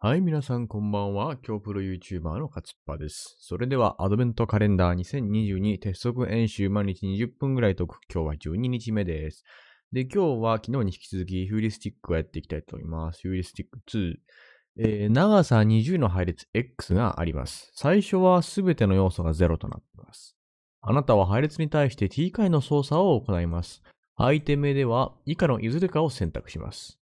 はい、皆さんこんばんは。今日プロ YouTuber の勝っパです。それでは、アドベントカレンダー2022鉄則演習毎日20分ぐらい解く。今日は12日目です。で、今日は昨日に引き続き、ヒューリスティックをやっていきたいと思います。ヒューリスティック2。えー、長さ20の配列 X があります。最初は全ての要素が0となっています。あなたは配列に対して t 回の操作を行います。相手目では以下のいずれかを選択します。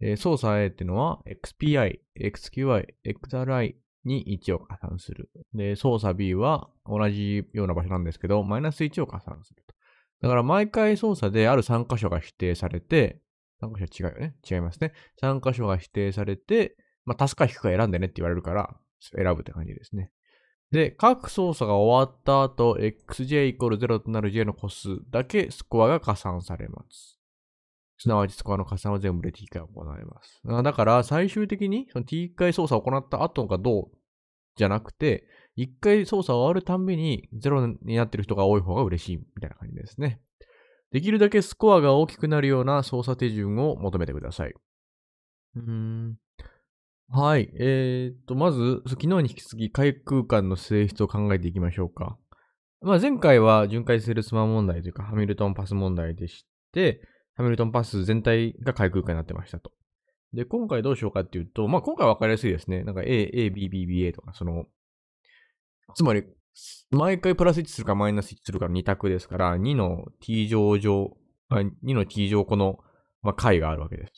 えー、操作 A っていうのは XPI、XQI、XRI に1を加算する。で、操作 B は同じような場所なんですけど、マイナス1を加算すると。だから毎回操作である3箇所が否定されて、3箇所違うよね違いますね。3箇所が否定されて、まあ、足すか引くか選んでねって言われるから、選ぶって感じですね。で、各操作が終わった後、xj イコール0となる j の個数だけスコアが加算されます。すなわちスコアの加算は全部で T 回行います。だから最終的にその T 回操作を行った後がどうじゃなくて、1回操作を終わるたんびに0になってる人が多い方が嬉しいみたいな感じですね。できるだけスコアが大きくなるような操作手順を求めてください。うーんはい。えー、っと、まず、昨日に引き続き、海空間の性質を考えていきましょうか。まあ、前回は、巡回セールスマン問題というか、ハミルトンパス問題でして、ハミルトンパス全体が開空間になってましたと。で、今回どうしようかっていうと、まあ、今回わかりやすいですね。なんか A、A、B、B、B、A とか、その、つまり、毎回プラス1するかマイナス1するかの2択ですから、2の t 乗乗、2の t 乗この、まあ、解があるわけです。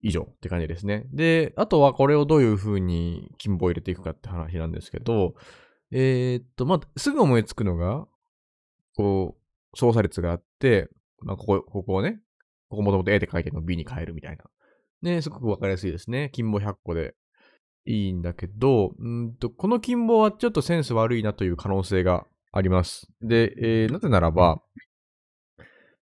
以上って感じですね。で、あとはこれをどういうふうに金棒を入れていくかって話なんですけど、えー、っと、まあ、すぐ思いつくのが、こう、操作率があって、まここ、ここをね、ここもともと A って書いてるのを B に変えるみたいな。ね、すごくわかりやすいですね。金棒100個でいいんだけど、んとこの金棒はちょっとセンス悪いなという可能性があります。で、えー、なぜならば、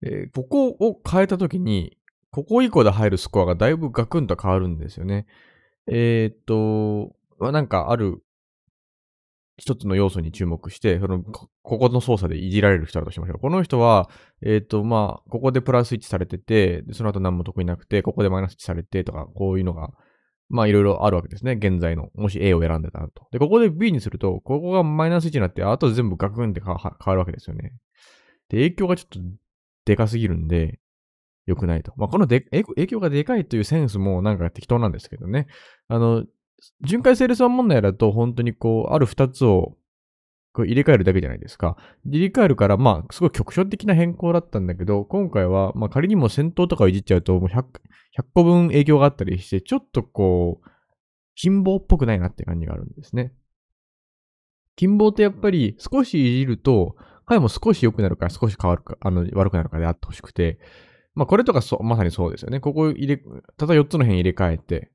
えー、ここを変えたときに、ここ以降で入るスコアがだいぶガクンと変わるんですよね。えー、っと、なんかある一つの要素に注目して、その、ここの操作でいじられる人だとしましょう。この人は、えっ、ー、と、まあ、ここでプラス1されてて、その後何も得意なくて、ここでマイナス1されてとか、こういうのが、まあ、いろいろあるわけですね。現在の。もし A を選んでたらと。で、ここで B にすると、ここがマイナス1になって、あと全部ガクンって変わるわけですよね。で、影響がちょっとでかすぎるんで、良くないと。まあ、こので影響がでかいというセンスもなんか適当なんですけどね。あの、巡回セールスマン問題だと、本当にこう、ある二つを入れ替えるだけじゃないですか。入れ替えるから、まあ、すごい局所的な変更だったんだけど、今回は、まあ仮にも戦闘とかをいじっちゃうと、もう 100, 100個分影響があったりして、ちょっとこう、貧乏っぽくないなって感じがあるんですね。貧乏ってやっぱり少しいじると、彼も少し良くなるか少し変わるか、あの、悪くなるかであってほしくて、まあこれとかそ、まさにそうですよね。ここ入れ、ただ4つの辺入れ替えて、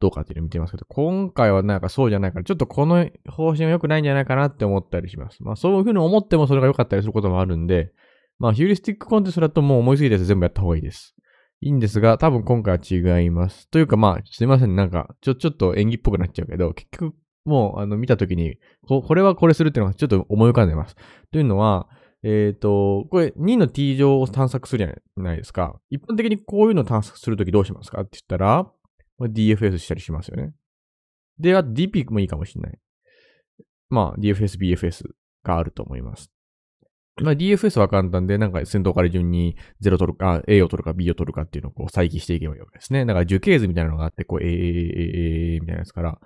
どうかっていうのを見てますけど、今回はなんかそうじゃないから、ちょっとこの方針は良くないんじゃないかなって思ったりします。まあそういうふうに思ってもそれが良かったりすることもあるんで、まあヒューリスティックコンテストだともう思いすぎです。全部やった方がいいです。いいんですが、多分今回は違います。というかまあ、すいません、なんか、ちょ、ちょっと演技っぽくなっちゃうけど、結局、もう、あの、見た時に、こ、これはこれするっていうのがちょっと思い浮かんでます。というのは、えっ、ー、と、これ2の t 乗を探索するじゃないですか。一般的にこういうのを探索するときどうしますかって言ったら、DFS したりしますよね。で、あと DP もいいかもしれない。まあ、DFS、BFS があると思います。まあ、DFS は簡単で、なんか先頭から順に0取るか、A を取るか B を取るかっていうのをこう再起していけばいいわけですね。だから樹形図みたいなのがあって、こう A、A、A、A みたいなやつから、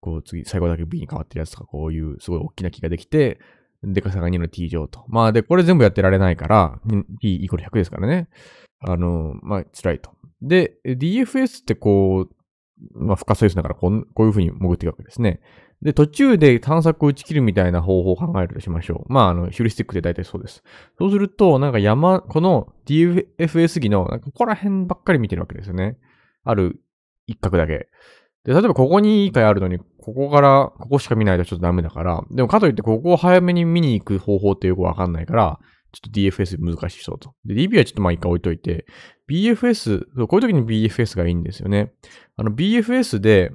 こう次、最後だけ B に変わってるやつとか、こういうすごい大きな木ができて、でかさが2の t 乗と。まあ、で、これ全部やってられないから、t イコール100ですからね。あの、まあ、辛いと。で、DFS ってこう、まあ、深さですだからこう、こういうふうに潜っていくわけですね。で、途中で探索を打ち切るみたいな方法を考えるとしましょう。まあ、あの、ヒューリスティックで大体そうです。そうすると、なんか山、この DFS 儀の、なんかここら辺ばっかり見てるわけですよね。ある一角だけ。で、例えばここにいい回あるのに、ここから、ここしか見ないとちょっとダメだから、でもかといってここを早めに見に行く方法ってよくわかんないから、ちょっと DFS 難しそうと。で、DB はちょっとまあ一回置いといて、BFS、こういう時に BFS がいいんですよね。あの BFS で、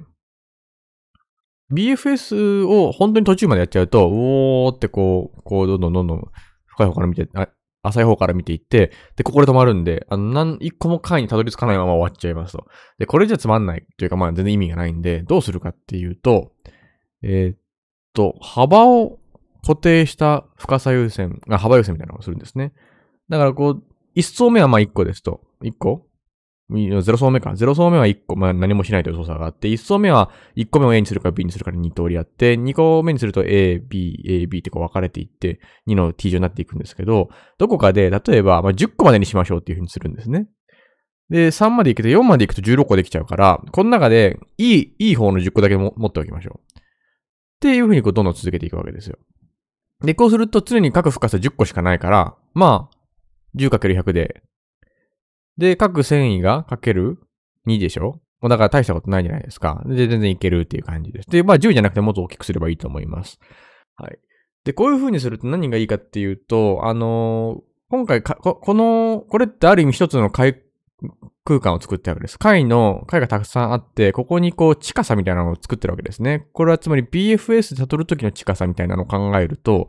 BFS を本当に途中までやっちゃうと、おーってこう、こうどんどんどんどん深い方から見て、あ浅い方から見ていって、で、ここで止まるんで、あの、何、一個も階にたどり着かないまま終わっちゃいますと。で、これじゃつまんないというか、まあ全然意味がないんで、どうするかっていうと、えー、っと、幅を固定した深さ優先、あ幅優先みたいなのをするんですね。だからこう、1層目はまあ1個ですと。1個 ?0 層目か。0層目は1個、まあ何もしないという操作があって、1層目は1個目を A にするか B にするかで2通りあって、2個目にすると A、B、A、B ってこう分かれていって、2の T 上になっていくんですけど、どこかで、例えば、まあ、10個までにしましょうっていうふうにするんですね。で、3までいけて4までいくと16個できちゃうから、この中で、いい、いい方の10個だけ持っておきましょう。っていうふうにこうどんどん続けていくわけですよ。で、こうすると常に各深さ10個しかないから、まあ、10×100 で。で、各繊維がかける2でしょもうだから大したことないじゃないですか。で、全然いけるっていう感じです。で、まあ10じゃなくてもっと大きくすればいいと思います。はい。で、こういう風にすると何がいいかっていうと、あのー、今回この、これってある意味一つの解空間を作ってるわけです。階の、階がたくさんあって、ここにこう近さみたいなのを作ってるわけですね。これはつまり BFS で悟る時の近さみたいなのを考えると、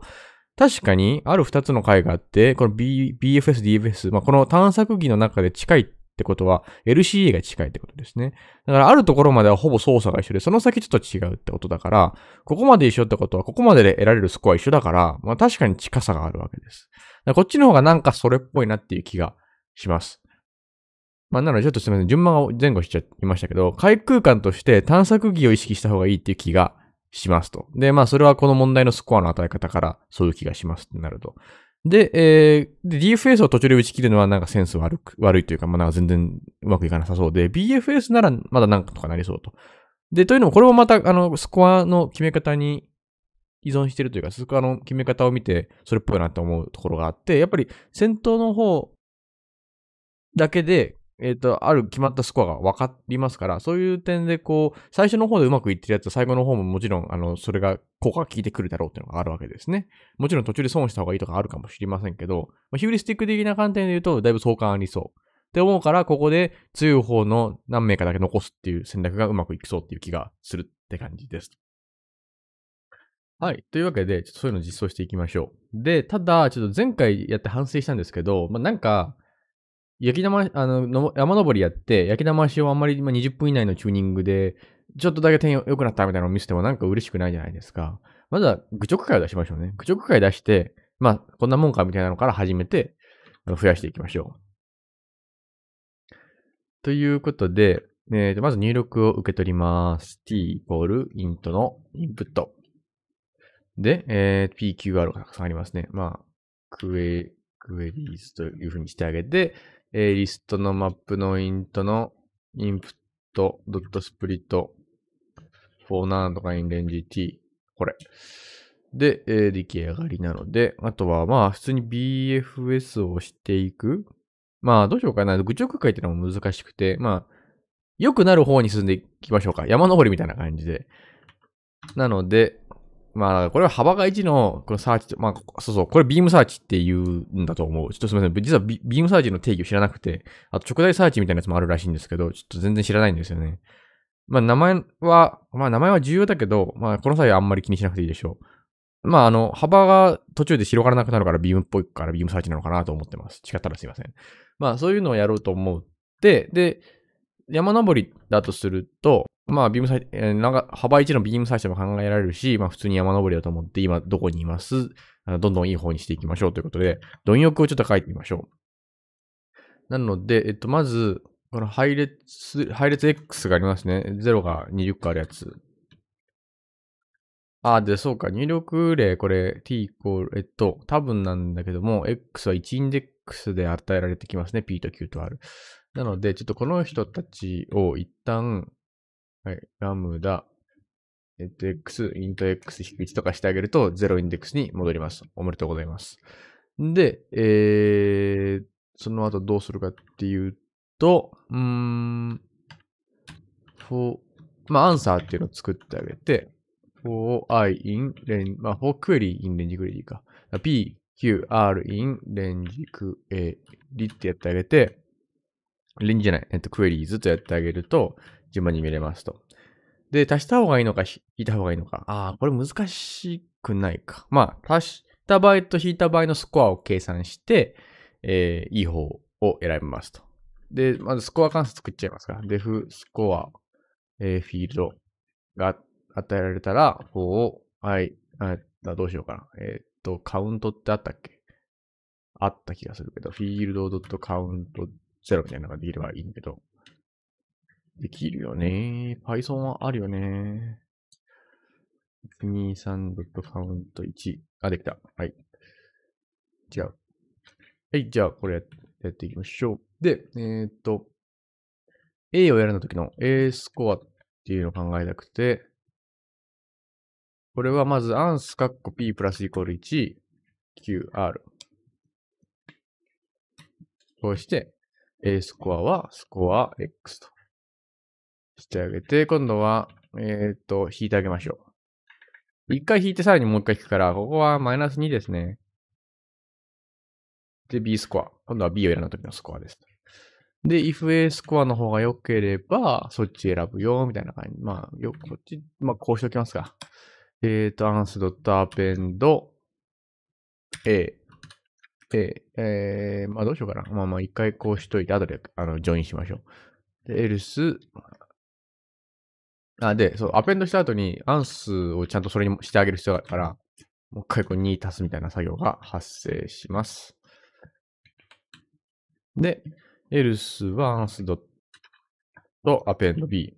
確かにある2つの階があって、この、B、BFS、DFS、まあ、この探索儀の中で近いってことは LCA が近いってことですね。だからあるところまではほぼ操作が一緒で、その先ちょっと違うってことだから、ここまで一緒ってことは、ここまでで得られるスコア一緒だから、まあ確かに近さがあるわけです。こっちの方がなんかそれっぽいなっていう気がします。まあ、なのでちょっとすみません。順番が前後しちゃいましたけど、回空間として探索儀を意識した方がいいっていう気がしますと。で、まあ、それはこの問題のスコアの与え方からそういう気がしますってなると。で、えー、DFS を途中で打ち切るのはなんかセンス悪く、悪いというか、まあ、なんか全然うまくいかなさそうで、BFS ならまだなんかとかなりそうと。で、というのもこれもまた、あの、スコアの決め方に依存してるというか、スコアの決め方を見て、それっぽいなって思うところがあって、やっぱり先頭の方だけでえっ、ー、と、ある決まったスコアが分かりますから、そういう点でこう、最初の方でうまくいってるやつ、最後の方ももちろん、あの、それが効果が効いてくるだろうっていうのがあるわけですね。もちろん途中で損した方がいいとかあるかもしれませんけど、まあ、ヒューリスティック的な観点で言うと、だいぶ相関ありそう。って思うから、ここで強い方の何名かだけ残すっていう戦略がうまくいきそうっていう気がするって感じです。はい。というわけで、ちょっとそういうのを実装していきましょう。で、ただ、ちょっと前回やって反省したんですけど、まあ、なんか、焼き玉、あの、山登りやって、焼き玉足をあんまり今20分以内のチューニングで、ちょっとだけ点良くなったみたいなのを見せてもなんか嬉しくないじゃないですか。まずは愚直会を出しましょうね。愚直会出して、まあ、こんなもんかみたいなのから始めて、増やしていきましょう。ということで、えー、とまず入力を受け取ります。t イコール int のインプット。で、えー、pqr がたくさんありますね。まあ、クエ、クエリーズというふうにしてあげて、えー、リストのマップのイントのインプットドットスプリットーナーとかインレンジ t これ。で、えー、出来上がりなので、あとはまあ普通に BFS をしていく。まあどうしようかな。愚直解ってのも難しくて、まあ良くなる方に進んでいきましょうか。山登りみたいな感じで。なので、まあ、これは幅が1の、このサーチと、まあ、そうそう、これビームサーチって言うんだと思う。ちょっとすみません。実はビームサーチの定義を知らなくて、あと直大サーチみたいなやつもあるらしいんですけど、ちょっと全然知らないんですよね。まあ、名前は、まあ、名前は重要だけど、まあ、この際はあんまり気にしなくていいでしょう。まあ、あの、幅が途中で広がらなくなるから、ビームっぽいからビームサーチなのかなと思ってます。違ったらすいません。まあ、そういうのをやろうと思って、で、山登りだとすると、まあ、ビームサイ、えー、なんか幅1のビームサイも考えられるし、まあ、普通に山登りだと思って、今どこにいますあのどんどんいい方にしていきましょうということで、貪欲をちょっと書いてみましょう。なので、えっと、まず、この配列、配列 X がありますね。0が20個あるやつ。あ、で、そうか。入力例、これ、t イコール、えっと、多分なんだけども、x は1インデックスで与えられてきますね。p と q と r。なので、ちょっとこの人たちを一旦、はい、ラムダ、えっと、x、イント x 引く1とかしてあげると、0インデックスに戻ります。おめでとうございます。で、えー、その後どうするかっていうと、うーん、for、まあ、アンサーっていうのを作ってあげて、for i in レン、まあ、for query in レンジクエリーか。p, q, r in レンジクエリってやってあげて、リンじゃない、えっと、クエリーズとやってあげると、順番に見れますと。で、足した方がいいのか、引いた方がいいのか。ああ、これ難しくないか。まあ、足した場合と引いた場合のスコアを計算して、えー、いい方を選びますと。で、まずスコア関数作っちゃいますか。デフスコア、えー、フィールドが与えられたら、こう、はい、あどうしようかな。えー、っと、カウントってあったっけあった気がするけど、フィールド .count ゼロみたいなのができればいいんだけど。できるよね。Python はあるよね。123.count1。あ、できた。はい。違う。はい、じゃあこれやっていきましょう。で、えー、っと、A をやるの時の A スコアっていうのを考えたくて、これはまず、アンスカッコ P プラスイコール1、QR。こうして、A スコアはスコア X としてあげて、今度は、えっ、ー、と、引いてあげましょう。一回引いてさらにもう一回引くから、ここはマイナス2ですね。で、B スコア。今度は B を選んだ時のスコアです。で、if A スコアの方が良ければ、そっち選ぶよ、みたいな感じ。まあ、よ、こっち、まあ、こうしておきますか。えっ、ー、と、アンスド e r a p p e n d A で、えー、まあどうしようかな。まあまあ一回こうしといて、後で、あの、ジョインしましょう。で、エルス、あ、で、そう、アペンドした後に、アンスをちゃんとそれにしてあげる必要があるから、もう一回こう2足すみたいな作業が発生します。で、エルスはアンスドット、アペンド B。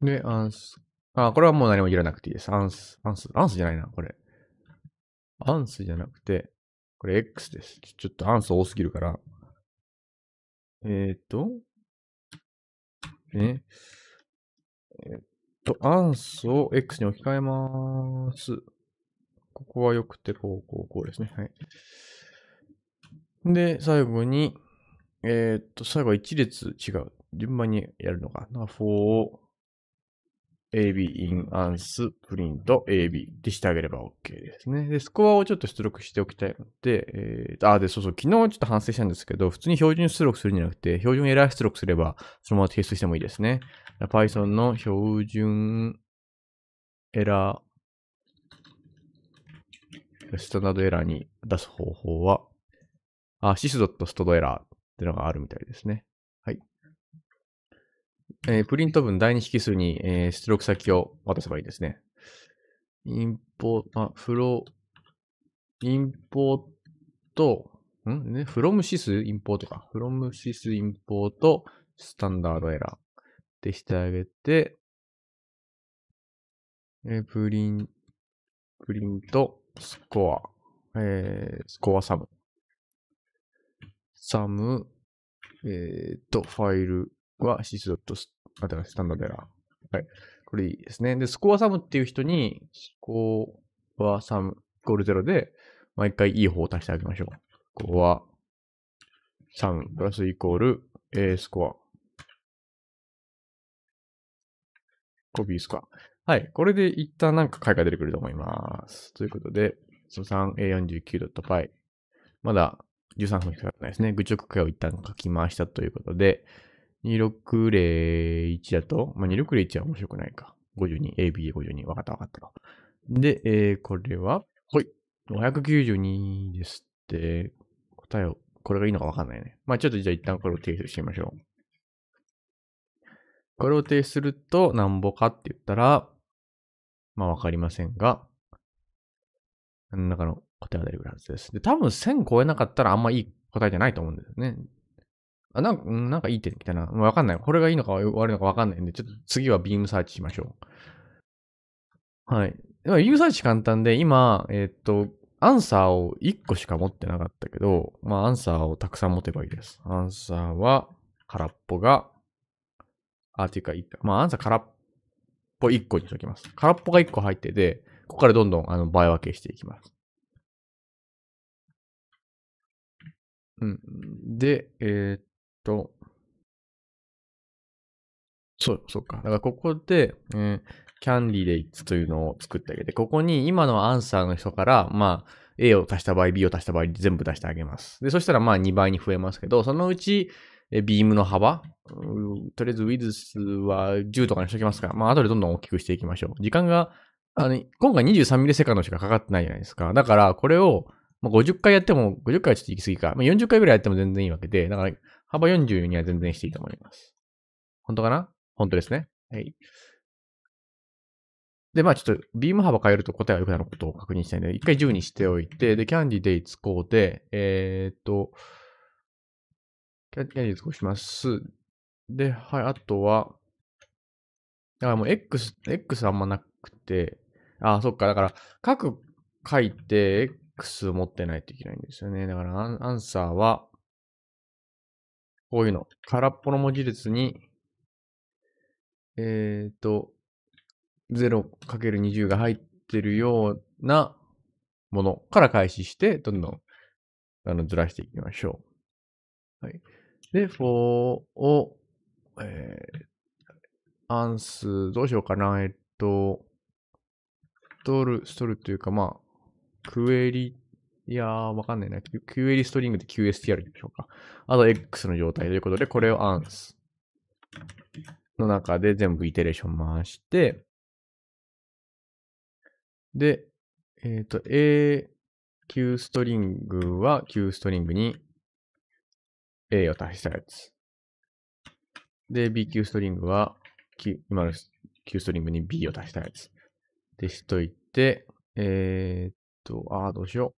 で、アンスあ、これはもう何もいらなくていいです。アンス、アンス、アンスじゃないな、これ。アンスじゃなくて、これ X です。ちょっとアンス多すぎるから。えっ、ー、と、ね。えっ、ー、と、アンスを X に置き換えまーす。ここは良くて、こう、こう、こうですね。はい。で、最後に、えっ、ー、と、最後は1列違う。順番にやるのかな。4を AB in ans print AB ってしてあげれば OK ですね。で、スコアをちょっと出力しておきたいので、えー、あ、で、そうそう、昨日ちょっと反省したんですけど、普通に標準出力するんじゃなくて、標準エラー出力すれば、そのまま提出してもいいですね。Python の標準エラー、スタンダードエラーに出す方法は、あ、sys.std エラーってのがあるみたいですね。えー、プリント文第2引数に、えー、出力先を渡せばいいですね。インポート、あ、フロー、インポート、んね、フロムシスインポートか。フロムシスインポート、スタンダードエラーでしてあげて、えー、プリン、プリント、スコア、えー、スコアサム。サム、えっ、と、ファイル、は CC. あ、でスタンダードエラー。はい。これいいですね。で、スコアサムっていう人に、スコアサム、ゴールゼロで、毎回いい方を足してあげましょう。スコア、サム、プラスイコール、A スコア。コピースコア。はい。これで一旦なんか解が出てくると思います。ということで、その 3a49.py。まだ13分しかないですね。愚直解を一旦書きましたということで、2601だと、まあ、2601は面白くないか。52、a b 5 2わかったわかった。で、えー、これは、ほい。592ですって、答えを、これがいいのかわかんないね。まあ、ちょっとじゃあ一旦これを提出してみましょう。これを提出すると、なんぼかって言ったら、まあ、わかりませんが、何らかの答えが出てくるはずです。で、多分1000超えなかったらあんまいい答えじゃないと思うんですよね。あ、なんか、なんかいい点来たな。わかんない。これがいいのか悪いのかわかんないんで、ちょっと次はビームサーチしましょう。はい。ビームサーチ簡単で、今、えー、っと、アンサーを1個しか持ってなかったけど、まあ、アンサーをたくさん持てばいいです。アンサーは、空っぽが、あ、ていうか、まあ、アンサー空っぽ1個にしときます。空っぽが1個入ってて、ここからどんどん、あの、倍分けしていきます。うん。で、えー、っと、そう、そうか。だからここで、えー、can relate というのを作ってあげて、ここに今のアンサーの人から、まあ、A を足した場合、B を足した場合、全部足してあげます。で、そしたらまあ2倍に増えますけど、そのうち、えビームの幅、とりあえず width は10とかにしときますから、まあ後でどんどん大きくしていきましょう。時間が、あの、今回23ミリセカンドしかかかってないじゃないですか。だから、これを、まあ、50回やっても、50回はちょっと行き過ぎか、まあ、40回ぐらいやっても全然いいわけで、だから、幅42は全然していいと思います。本当かな本当ですね。はい。で、まあちょっと、ビーム幅変えると答えは良くなることを確認したいので、一回10にしておいて、で、キャンディデイツこうで、えー、っと、キャンディデイツこうします。で、はい、あとは、だからもう X、X あんまなくて、ああ、そっか、だから、各書いて X を持ってないといけないんですよね。だからア、アンサーは、こういうの。空っぽの文字列に、えっ、ー、と、0×20 が入ってるようなものから開始して、どんどんあのずらしていきましょう。はい、で、for を、えー、アンス、どうしようかな。えっと、ストール、ストールというか、まあ、クエリいやー、わかんないな。QL ストリングで QSTR でしょうか。あと X の状態ということで、これを ans の中で全部イテレーション回して、で、えっ、ー、と、A、Q ストリングは Q ストリングに A を足したやつ。で、BQ ストリングは、Q、今の Q ストリングに B を足したやつ。でしといて、えー、っと、ああ、どうしよう。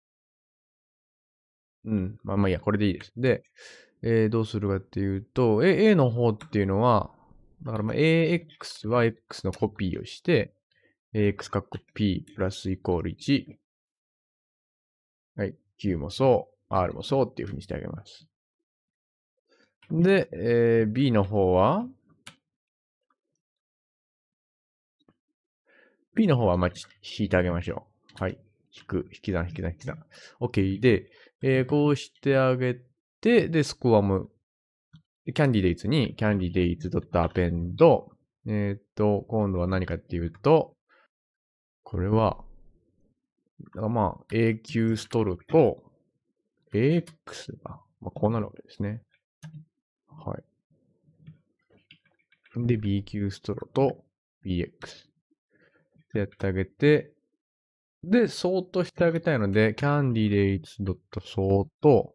うん。まあまあいいや、これでいいです。で、えー、どうするかっていうと、A, A の方っていうのは、だからまあ AX は X のコピーをして、AX 括弧 P プラスイコール1。はい。Q もそう、R もそうっていうふうにしてあげます。で、えー、B の方は、B の方はまあ引いてあげましょう。はい。引く、引き算、引き算、引き算。OK で、えー、こうしてあげて、で、スコアも、キャンディデイツに、キャンディデイツ .append、えっ、ー、と、今度は何かっていうと、これは、まあ、AQ ストルと、AX が、まあ、こうなるわけですね。はい。で、BQ ストロと BX でやってあげて、で、そーっとしてあげたいので、candidates.sort、ソ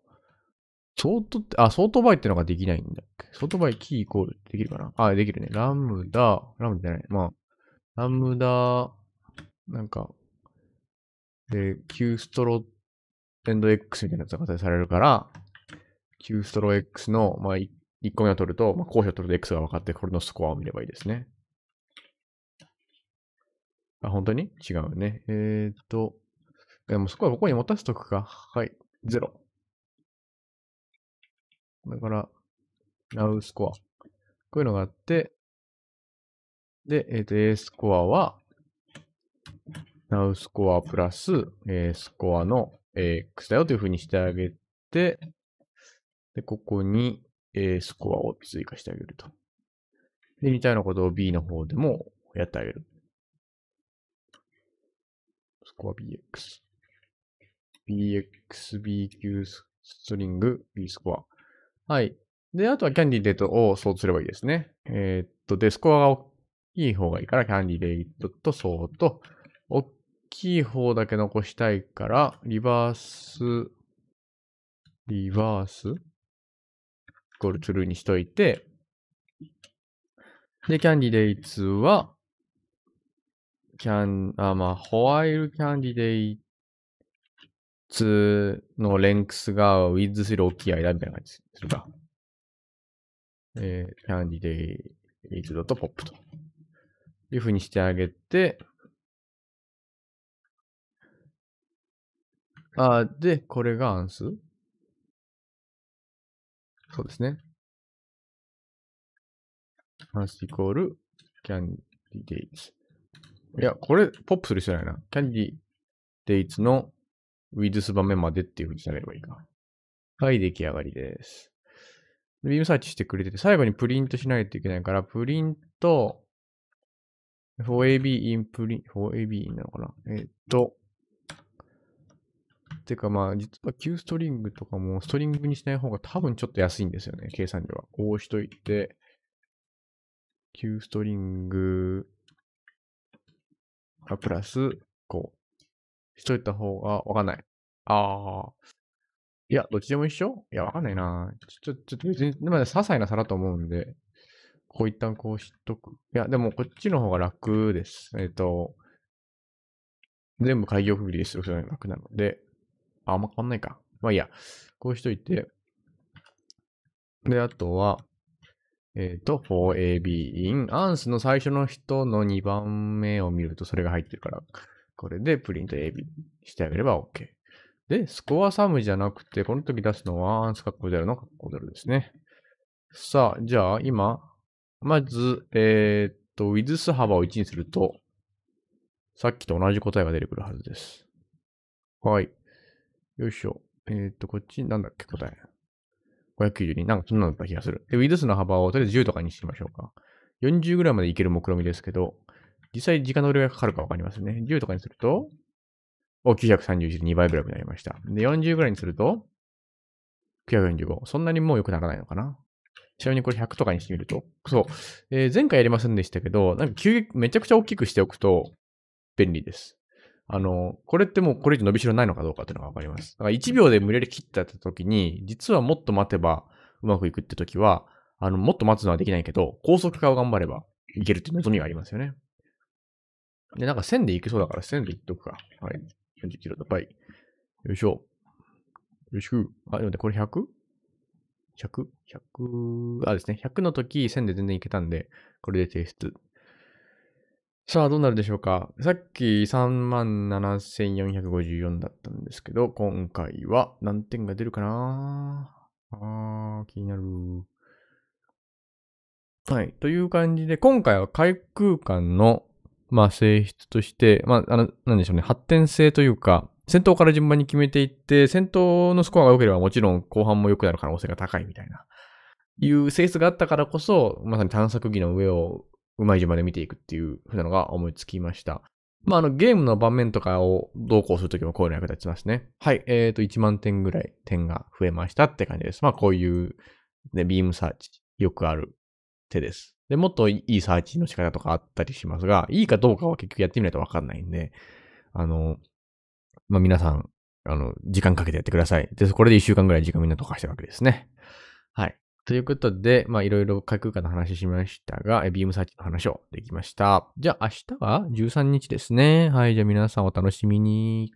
ートって、あ、ソートバイってのができないんだっけ。ソートバイキーイコールできるかなあ、できるね。ラムダ、ラムダじゃない。まあ、ラムダ、なんか、で、Q ストロエンド X みたいなやつが形されるから、Q ストロ X の、まあ、1個目を取ると、まあ、候補を取ると X が分かって、これのスコアを見ればいいですね。あ、本当に違うね。えー、っと、でもそこはここに持たせとくか。はい。ゼロ。だから、ナウスコア。こういうのがあって、で、えっ、ー、と、A スコアは、ナウスコアプラス、A スコアの x だよというふうにしてあげて、で、ここに A スコアを追加してあげると。で、似たようなことを B の方でもやってあげる。スコア BX。BX、BQ ストリング、B スコア。はい。で、あとはキャンディデートをソートすればいいですね。えー、っと、で、スコアが大きい方がいいから、キャンディデートとソート。大きい方だけ残したいから、リバース、リバースゴールツルーにしといて、で、キャンディデイツは、キャン、あ、まあ、ホワイルキャンディデイツのレンクスがウィズスロッキーアイだみたいな感じするか。えキャンディデイウィズドットポップと。いうふうにしてあげて、あ、で、これがアンスそうですね。アンスイコールキャンディデイツ。いや、これ、ポップする必要ないな。キャンディデイツのウィズスバメまでっていう風に調べればいいか。はい、出来上がりです。ビームサーチしてくれてて、最後にプリントしないといけないから、プリント、4AB in プリン、4AB in なのかなえっと、てかまあ、実は Q ストリングとかもストリングにしない方が多分ちょっと安いんですよね、計算量は。こうしといて、Q ストリング、プラスこう、しといた方がわかんない。ああ。いや、どっちでも一緒いや、わかんないな。ちょ、ちょ、ちょ、別に、まだ些細な差だと思うんで、こう一旦こうしとく。いや、でもこっちの方が楽です。えっ、ー、と、全部開業区切りすることが楽なので、あ、あんま変わんないか。まあいいや、こうしといて、で、あとは、えっ、ー、と、4AB in アンスの最初の人の2番目を見るとそれが入ってるから、これでプリント AB してあげれば OK。で、スコアサムじゃなくて、この時出すのはアンス括弧0の括弧0ですね。さあ、じゃあ今、まず、えっ、ー、と、with 幅を1にすると、さっきと同じ答えが出てくるはずです。はい。よいしょ。えっ、ー、と、こっち、なんだっけ、答え。592。なんかそんなのだった気がする。で、ウィ n スの幅をとりあえず10とかにしてみましょうか。40ぐらいまでいける目論見ですけど、実際時間のどれがかかるかわかりますね。10とかにすると、お、931 2倍ぐらいになりました。で、40ぐらいにすると、945。そんなにもう良くならないのかな。ちなみにこれ100とかにしてみると。そう。えー、前回やりませんでしたけど、なんか急激、めちゃくちゃ大きくしておくと便利です。あの、これってもうこれ以上伸びしろないのかどうかっていうのがわかります。だから1秒で無理やり切った時に、実はもっと待てばうまくいくって時は、あの、もっと待つのはできないけど、高速化を頑張ればいけるっていう望みがありますよね。で、なんか1000でいけそうだから1000でいっとくか。はい。40キロだ、パイ。よいしょ。よろしく。あ、でもこれ 100?100?100 100 100あですね。100の時、1000で全然いけたんで、これで提出。さあ、どうなるでしょうか。さっき37,454だったんですけど、今回は何点が出るかなあー、気になる。はい。という感じで、今回は海空間の、まあ、性質として、まあ、あの、なんでしょうね、発展性というか、戦闘から順番に決めていって、戦闘のスコアが良ければもちろん後半も良くなる可能性が高いみたいな、いう性質があったからこそ、まさに探索技の上をうまい順番で見ていくっていう風なのが思いつきました。まあ、あの、ゲームの盤面とかをどうこうするときもこういうの役立ちますね。はい。えっ、ー、と、1万点ぐらい点が増えましたって感じです。まあ、こういう、ね、ビームサーチ、よくある手です。で、もっといいサーチの仕方とかあったりしますが、いいかどうかは結局やってみないとわかんないんで、あの、まあ、皆さん、あの、時間かけてやってください。で、これで1週間ぐらい時間みんな溶かしてるわけですね。はい。ということで、まあいろいろ架空間の話しましたが、ビームサーチの話をできました。じゃあ明日は13日ですね。はい、じゃあ皆さんお楽しみに。